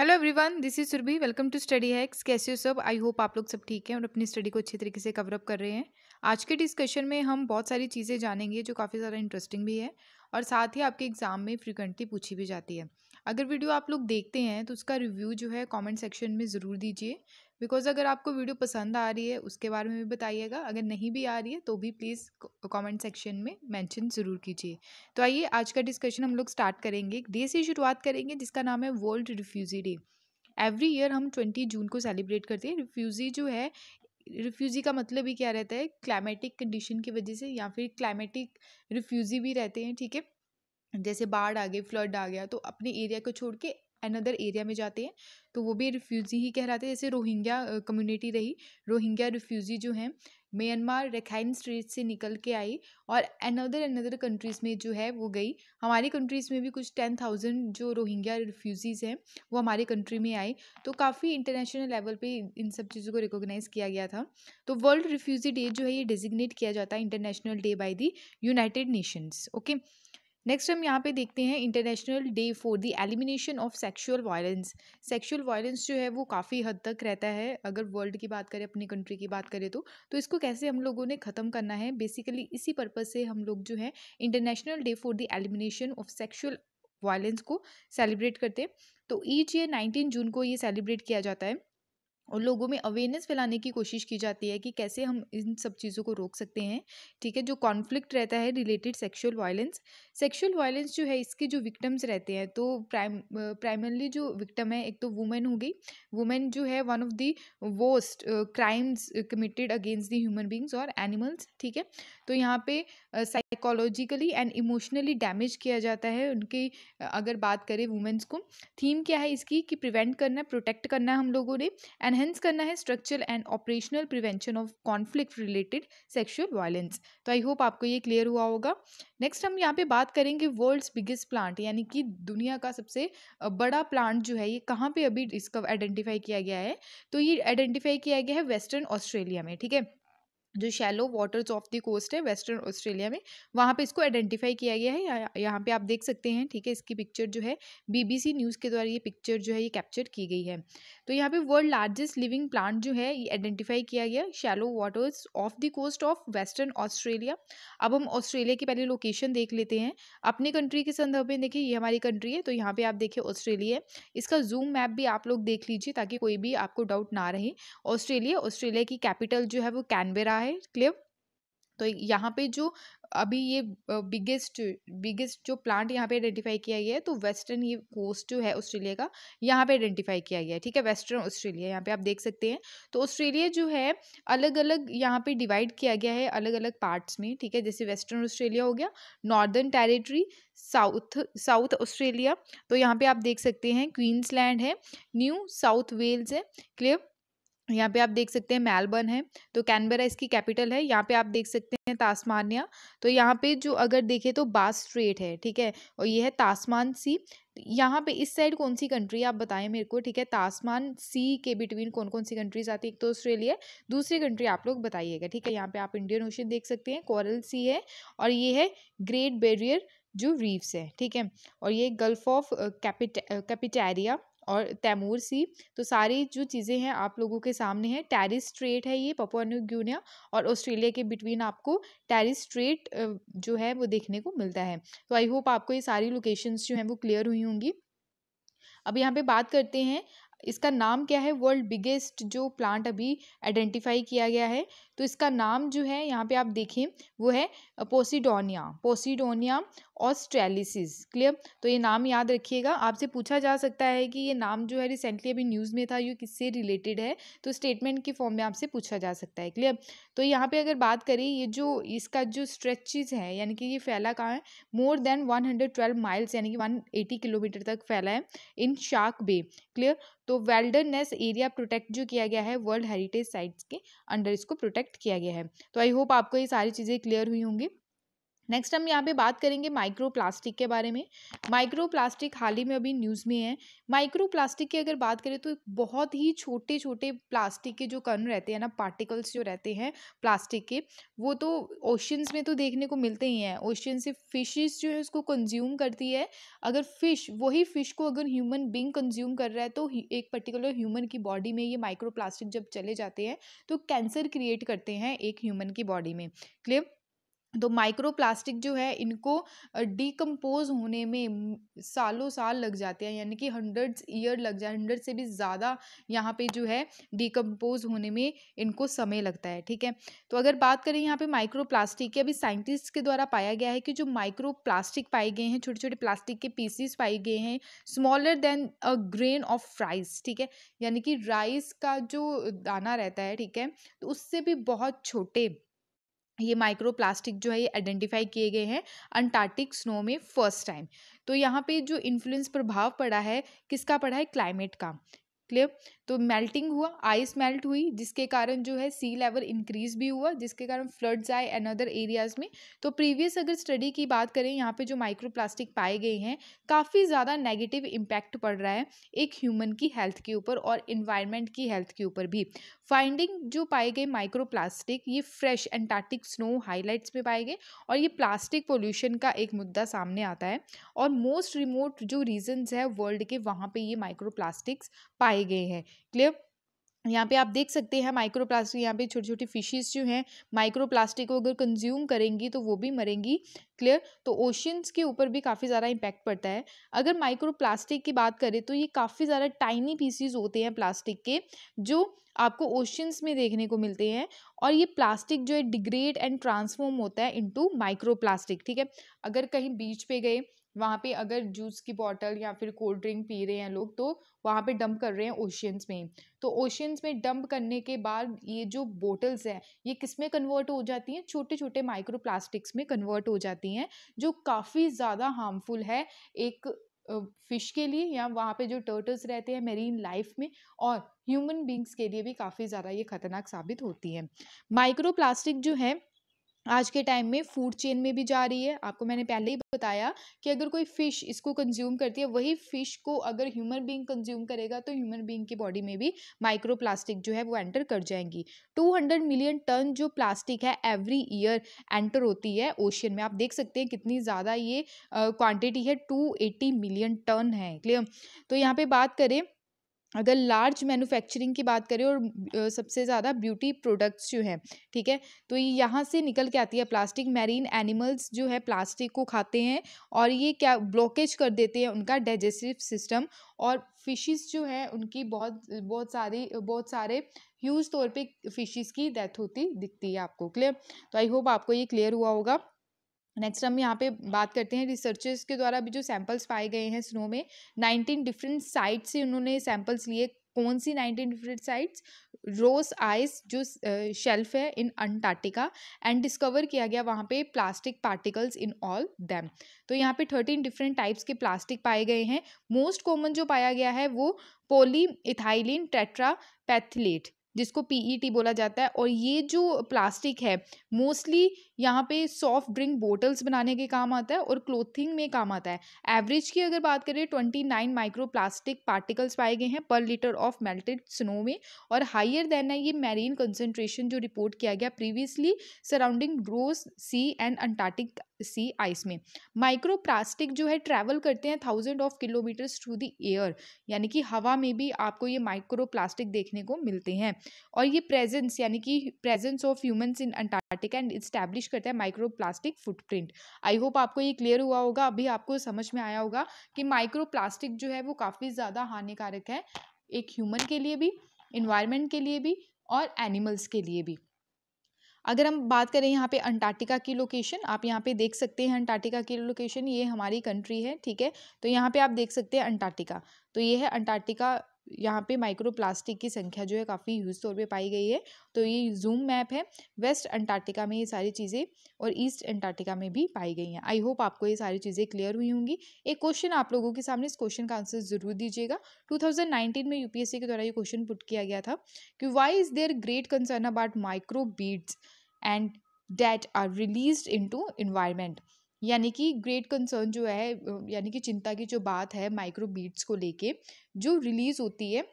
hello everyone this is Surabhi welcome to study hacks कैसे हो सब आई होप आप लोग सब ठीक हैं और अपनी स्टडी को अच्छे तरीके से कवरअप कर रहे हैं आज के डिस्कशन में हम बहुत सारी चीज़ें जानेंगे जो काफ़ी ज़्यादा इंटरेस्टिंग भी है और साथ ही आपके एग्ज़ाम में फ्रिक्वेंटली पूछी भी जाती है अगर वीडियो आप लोग देखते हैं तो उसका रिव्यू जो है कॉमेंट सेक्शन में ज़रूर दीजिए बिकॉज़ अगर आपको वीडियो पसंद आ रही है उसके बारे में भी बताइएगा अगर नहीं भी आ रही है तो भी प्लीज़ कमेंट सेक्शन में मेंशन ज़रूर कीजिए तो आइए आज का डिस्कशन हम लोग स्टार्ट करेंगे एक डे से शुरुआत करेंगे जिसका नाम है world refugee day every year हम ट्वेंटी जून को सेलिब्रेट करते हैं रिफ्यूज़ी जो है रिफ्यूज़ी का मतलब ही क्या रहता है क्लाइमेटिक कंडीशन की वजह से या फिर क्लाइमेटिक रिफ्यूज़ी भी रहते हैं ठीक है जैसे बाढ़ आ गई फ्लड आ गया तो अपने एरिया को छोड़ के अनदर एरिया में जाते हैं तो वो भी रिफ्यूज़ी ही कहलाते हैं जैसे रोहिंग्या कम्युनिटी रही रोहिंग्या रिफ्यूज़ी जो हैं म्यांमार रेखाइन स्ट्रीट से निकल के आई और अनदर अनदर कंट्रीज़ में जो है वो गई हमारी कंट्रीज़ में भी कुछ टेन थाउजेंड जो रोहिंग्या रिफ्यूज़ीज़ हैं वो हमारी कंट्री में आए तो काफ़ी इंटरनेशनल लेवल पे इन सब चीज़ों को रिकॉग्नाइज़ किया गया था तो वर्ल्ड रिफ्यूज़ी डे जो है ये डिजिग्नेट किया जाता है international day by the United Nations okay next हम यहाँ पे देखते हैं international day for the elimination of sexual violence sexual violence जो है वो काफ़ी हद तक रहता है अगर वर्ल्ड की बात करें अपनी कंट्री की बात करें तो तो इसको कैसे हम लोगों ने ख़त्म करना है बेसिकली इसी पर्पज़ से हम लोग जो है international day for the elimination of sexual violence को सेलिब्रेट करते हैं तो ईच ईयर नाइनटीन जून को ये सेलिब्रेट किया जाता है और लोगों में अवेयरनेस फैलाने की कोशिश की जाती है कि कैसे हम इन सब चीज़ों को रोक सकते हैं ठीक है जो कॉन्फ्लिक्ट रहता है related sexual violence sexual violence जो है इसके जो विक्टम्स रहते हैं तो प्राइम प्राइमरली जो विक्टम है एक तो वुमेन हो गई वुमेन जो है one of the worst crimes committed against the human beings और एनिमल्स ठीक है तो यहाँ पे साइकोलॉजिकली एंड इमोशनली डैमेज किया जाता है उनकी uh, अगर बात करें वुमेन्स को थीम क्या है इसकी कि प्रिवेंट करना प्रोटेक्ट करना हम लोगों ने एंड एनहेंस करना है structural and operational prevention of conflict related sexual violence तो आई होप आपको ये क्लियर हुआ होगा नेक्स्ट हम यहाँ पे बात करेंगे वर्ल्ड्स बिगेस्ट प्लांट यानी कि दुनिया का सबसे बड़ा प्लांट जो है ये कहाँ पे अभी इसका आइडेंटिफाई किया गया है तो ये आइडेंटिफाई किया गया है वेस्टर्न ऑस्ट्रेलिया में ठीक है जो shallow waters of the coast है वेस्टर्न ऑस्ट्रेलिया में वहाँ पे इसको आइडेंटिफाई किया गया है यहाँ पे आप देख सकते हैं ठीक है इसकी पिक्चर जो है बीबीसी न्यूज़ के द्वारा ये पिक्चर जो है ये कैप्चर की गई है तो यहाँ पे वर्ल्ड लार्जेस्ट लिविंग प्लांट जो है ये आइडेंटिफाई किया गया shallow waters of the coast of Western Australia अब हम ऑस्ट्रेलिया की पहले लोकेशन देख लेते हैं अपने कंट्री के संदर्भ में देखिए ये हमारी कंट्री है तो यहाँ पर आप देखिए ऑस्ट्रेलिया इसका जूम मैप भी आप लोग देख लीजिए ताकि कोई भी आपको डाउट ना रहे ऑस्ट्रेलिया ऑस्ट्रेलिया की कैपिटल जो है वो कैनबेरा है क्लियर तो यहाँ पे जो अभी ये बिगेस्ट बिगेस्ट जो प्लांट यहाँ पे आइडेंटिफाई किया गया है तो वेस्टर्न ये कोस्ट जो है ऑस्ट्रेलिया का यहाँ पे आइडेंटिफाई किया गया है ठीक है वेस्टर्न ऑस्ट्रेलिया यहाँ पे आप देख सकते हैं तो ऑस्ट्रेलिया जो है अलग अलग यहाँ पे डिवाइड किया गया है अलग अलग पार्ट्स में ठीक है जैसे वेस्टर्न ऑस्ट्रेलिया हो गया Northern Territory South South Australia तो यहाँ पे आप देख सकते हैं क्वींसलैंड है न्यू साउथ वेल्स है क्लियर यहाँ पे आप देख सकते हैं मेलबर्न है तो कैनबेरा इसकी कैपिटल है यहाँ पे आप देख सकते हैं तास्मानिया तो यहाँ पे जो अगर देखें तो बास स्ट्रेट है ठीक है और ये है तास्मान सी यहाँ पे इस साइड कौन सी कंट्री आप बताएं मेरे को ठीक है तास्मान सी के बिटवीन कौन कौन सी कंट्रीज आती है एक तो ऑस्ट्रेलिया दूसरी कंट्री आप लोग बताइएगा ठीक है यहाँ पे आप इंडियन ओशन देख सकते हैं कोरल सी है और ये है ग्रेट बैरियर जो रीफ्स है ठीक है और ये गल्फ ऑफ कैपिट कैपिटेरिया और तैमूर सी तो सारी जो चीज़ें हैं आप लोगों के सामने हैं टैरिस स्ट्रेट है ये पपुआ न्यू गिनिया और ऑस्ट्रेलिया के बिटवीन आपको टेरिस स्ट्रेट जो है वो देखने को मिलता है तो आई होप आपको ये सारी लोकेशंस जो हैं वो क्लियर हुई होंगी अब यहाँ पे बात करते हैं इसका नाम क्या है वर्ल्ड बिगेस्ट जो प्लांट अभी आइडेंटिफाई किया गया है तो इसका नाम जो है यहाँ पे आप देखें वो है पोसीडोनिया पोसीडोनिया ऑस्ट्रेलिसिस क्लियर तो ये नाम याद रखिएगा आपसे पूछा जा सकता है कि ये नाम जो है रिसेंटली अभी न्यूज़ में था ये किससे रिलेटेड है तो स्टेटमेंट के फॉर्म में आपसे पूछा जा सकता है क्लियर तो यहाँ पे अगर बात करें ये जो इसका जो स्ट्रेचिज है यानी कि ये फैला कहाँ है more than one hundred twelve miles यानी कि वन एटी किलोमीटर तक फैला है इन शार्क बे क्लियर तो वेल्डरनेस एरिया प्रोटेक्ट जो किया गया है वर्ल्ड हेरिटेज साइट्स के अंडर इसको प्रोटेक्ट किया गया है तो आई होप आपको ये सारी चीज़ें क्लियर हुई होंगी नेक्स्ट हम यहाँ पे बात करेंगे माइक्रो प्लास्टिक के बारे में माइक्रो प्लास्टिक हाल ही में अभी न्यूज़ में है माइक्रो प्लास्टिक की अगर बात करें तो बहुत ही छोटे छोटे प्लास्टिक के जो कण रहते हैं ना पार्टिकल्स जो रहते हैं प्लास्टिक के वो तो ओशंस में तो देखने को मिलते ही हैं ओशन से फिशेस जो है उसको कंज्यूम करती है अगर फिश वही फिश को अगर ह्यूमन बींग कंज्यूम कर रहा है तो एक पर्टिकुलर ह्यूमन की बॉडी में ये माइक्रो प्लास्टिक जब चले जाते हैं तो कैंसर क्रिएट करते हैं एक ह्यूमन की बॉडी में क्लियर तो माइक्रोप्लास्टिक जो है इनको डिकम्पोज होने में सालों साल लग जाते हैं यानी कि हंड्रेड्स ईयर लग जाए हंड्रेड से भी ज़्यादा यहाँ पे जो है डिकम्पोज होने में इनको समय लगता है ठीक है तो अगर बात करें यहाँ पे माइक्रोप्लास्टिक की अभी साइंटिस्ट के द्वारा पाया गया है कि जो माइक्रोप्लास्टिक पाए गए हैं छोटे छोटे प्लास्टिक के पीसीस पाए गए हैं smaller than a grain of rice ठीक है यानी कि राइस का जो दाना रहता है ठीक है तो उससे भी बहुत छोटे ये माइक्रोप्लास्टिक जो है ये आइडेंटिफाई किए गए हैं अंटार्कटिक स्नो में फर्स्ट टाइम तो यहाँ पे जो इन्फ्लुएंस प्रभाव पड़ा है किसका पड़ा है क्लाइमेट का क्लियर तो मेल्टिंग हुआ आइस मेल्ट हुई जिसके कारण जो है सी लेवल इंक्रीज भी हुआ जिसके कारण फ्लड्स आए एन अदर एरियाज़ में तो प्रीवियस अगर स्टडी की बात करें यहाँ पे जो माइक्रो प्लास्टिक पाए गए हैं काफ़ी ज़्यादा नेगेटिव इम्पैक्ट पड़ रहा है एक ह्यूमन की हेल्थ के ऊपर और इन्वायरमेंट की हेल्थ के ऊपर भी फाइंडिंग जो पाए गए माइक्रो प्लास्टिक ये फ्रेश एंटार्टिक स्नो हाईलाइट्स में पाए गए और ये प्लास्टिक पोल्यूशन का एक मुद्दा सामने आता है और मोस्ट रिमोट जो रीजन्स है वर्ल्ड के वहाँ पर ये माइक्रो प्लास्टिक्स पाए गए हैं क्लियर यहाँ पे आप देख सकते हैं माइक्रोप्लास्टिक यहाँ पे छोटी छोटी फिशेस जो हैं माइक्रोप्लास्टिक को अगर कंज्यूम करेंगी तो वो भी मरेंगी क्लियर तो ओशंस के ऊपर भी काफ़ी ज़्यादा इम्पैक्ट पड़ता है अगर माइक्रोप्लास्टिक की बात करें तो ये काफ़ी ज़्यादा टाइनी पीसीज होते हैं प्लास्टिक के जो आपको ओशंस में देखने को मिलते हैं और ये प्लास्टिक जो है डिग्रेड एंड ट्रांसफॉर्म होता है इनटू प्लास्टिक ठीक है अगर कहीं बीच पे गए वहाँ पे अगर जूस की बॉटल या फिर कोल्ड ड्रिंक पी रहे हैं लोग तो वहाँ पे डंप कर रहे हैं ओशियंस में तो ओशियंस में डंप करने के बाद ये जो बोटल्स हैं ये किस में कन्वर्ट हो जाती हैं छोटे छोटे माइक्रो प्लास्टिक्स में कन्वर्ट हो जाती हैं जो काफ़ी ज़्यादा हार्मफुल है एक फ़िश के लिए या वहाँ पे जो टर्टल्स रहते हैं मेरीन लाइफ में और ह्यूमन बींग्स के लिए भी काफ़ी ज़्यादा ये खतरनाक साबित होती है माइक्रो प्लास्टिक जो है आज के टाइम में फूड चेन में भी जा रही है आपको मैंने पहले ही बताया कि अगर कोई फ़िश इसको कंज्यूम करती है वही फ़िश को अगर ह्यूमन बींग कंज्यूम करेगा तो ह्यूमन बींग की बॉडी में भी माइक्रो प्लास्टिक जो है वो एंटर कर जाएंगी 200 मिलियन टन जो प्लास्टिक है एवरी ईयर एंटर होती है ओशियन में आप देख सकते हैं कितनी ज़्यादा ये क्वान्टिटी है टू मिलियन टन है क्लियर तो यहाँ पर बात करें अगर लार्ज मैन्युफैक्चरिंग की बात करें और सबसे ज़्यादा ब्यूटी प्रोडक्ट्स जो हैं ठीक है तो ये यहाँ से निकल के आती है प्लास्टिक मैरीन एनिमल्स जो है प्लास्टिक को खाते हैं और ये क्या ब्लॉकेज कर देते हैं उनका डाइजेस्टिव सिस्टम और फिशेस जो है उनकी बहुत बहुत सारी बहुत सारे ह्यूज तौर पर फिशिज़ की डेथ होती दिखती है आपको क्लियर तो आई होप आपको ये क्लियर हुआ होगा नेक्स्ट हम यहाँ पे बात करते हैं रिसर्चर्स के द्वारा भी जो सैंपल्स पाए गए हैं स्नो में नाइनटीन डिफरेंट साइट से उन्होंने सैंपल्स लिए कौन सी nineteen different sites Ross ice जो शेल्फ है इन अंटार्कटिका एंड डिस्कवर किया गया वहाँ पे plastic particles in all them तो यहाँ पे थर्टीन डिफरेंट टाइप्स के प्लास्टिक पाए गए हैं मोस्ट कॉमन जो पाया गया है वो पोली इथाइलिन टेट्रा पैथिलेट जिसको पीईटी e बोला जाता है और ये जो प्लास्टिक है मोस्टली यहाँ पे सॉफ्ट ड्रिंक बोटल्स बनाने के काम आता है और क्लोथिंग में काम आता है एवरेज की अगर बात करें twenty nine micro plastic particles पाए गए हैं पर लीटर ऑफ मेल्टेड स्नो में और हाइयर देन है ये मैरीन कंसनट्रेशन जो रिपोर्ट किया गया previously surrounding Ross sea and Antarctic sea ice में माइक्रो प्लास्टिक जो है ट्रैवल करते हैं thousand of kilometres through the air यानी कि हवा में भी आपको ये माइक्रो प्लास्टिक देखने को मिलते हैं और ये प्रेजेंस यानी कि presence of humans in Antarctic Arctic and establish करता है micro plastic footprint I hope आपको ये क्लियर हुआ होगा अभी आपको समझ में आया होगा कि माइक्रो प्लास्टिक जो है वो काफ़ी ज़्यादा हानिकारक है एक ह्यूमन के लिए भी इन्वायरमेंट के लिए भी और एनिमल्स के लिए भी अगर हम बात करें यहाँ पे अंटार्कटिका की लोकेशन आप यहाँ पे देख सकते हैं अंटार्कटिका की लोकेशन ये हमारी कंट्री है ठीक है तो यहाँ पे आप देख सकते हैं अंटार्कटिका तो ये है अंटार्कटिका यहाँ पे माइक्रो प्लास्टिक की संख्या जो है काफ़ी यूज तौर पे पाई गई है तो ये जूम मैप है वेस्ट अंटार्कटिका में ये सारी चीज़ें और ईस्ट अंटार्कटिका में भी पाई गई हैं आई होप आपको ये सारी चीज़ें क्लियर हुई होंगी एक क्वेश्चन आप लोगों के सामने इस क्वेश्चन का आंसर ज़रूर दीजिएगा 2019 में यूपीएससी के द्वारा ये क्वेश्चन पुट किया गया था कि why is there great concern about micro beads and that are release into यानी कि ग्रेट कंसर्न जो है यानी कि चिंता की जो बात है माइक्रोबीट्स को लेके जो रिलीज होती है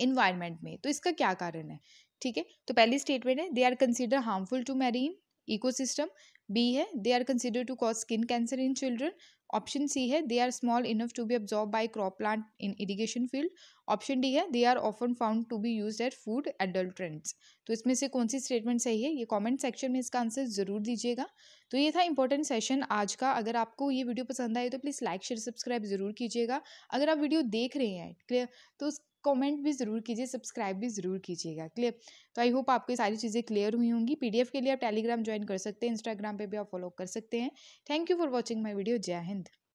इन्वायरमेंट में तो इसका क्या कारण है ठीक है तो पहली स्टेटमेंट है they are consider harmful to marine ecosystem B है they are consider to cause skin cancer in children option C है they are small enough to be absorb by crop plant in irrigation field option D है they are often found to be use at food adulterants तो इसमें से कौन सी statement सही है ये comment section में इसका आंसर ज़रूर दीजिएगा तो ये था इंपॉर्टेंट सेशन आज का अगर आपको ये वीडियो पसंद आए तो प्लीज़ लाइक शेयर सब्सक्राइब ज़रूर कीजिएगा अगर आप वीडियो देख रहे हैं क्लियर तो कमेंट भी ज़रूर कीजिए सब्सक्राइब भी ज़रूर कीजिएगा क्लियर तो आई होप आपको सारी चीज़ें क्लियर हुई होंगी पीडीएफ के लिए आप टेलीग्राम ज्वाइन कर सकते हैं इंस्टाग्राम पे भी आप फॉलो कर सकते हैं thank you for watching my video जय हिंद